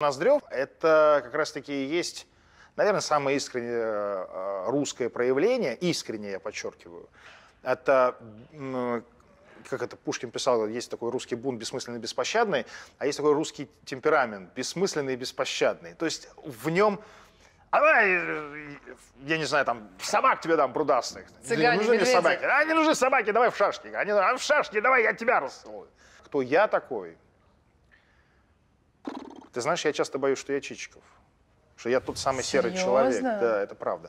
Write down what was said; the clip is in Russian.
Ноздрев – это как раз-таки и есть, наверное, самое искреннее э, русское проявление, искреннее, я подчеркиваю. Это, как это Пушкин писал, есть такой русский бунт бессмысленный, беспощадный, а есть такой русский темперамент бессмысленный и беспощадный. То есть в нем она, э, я не знаю, там, собак тебе дам прудастых. Цыгане, не нужны медведи. собаки. А, не нужны собаки, давай в шашки. Они, «А, а в шашки давай, я тебя расцелую. Кто я такой, ты знаешь, я часто боюсь, что я Чичиков. Что я тот самый Серьезно? серый человек. Да, это правда.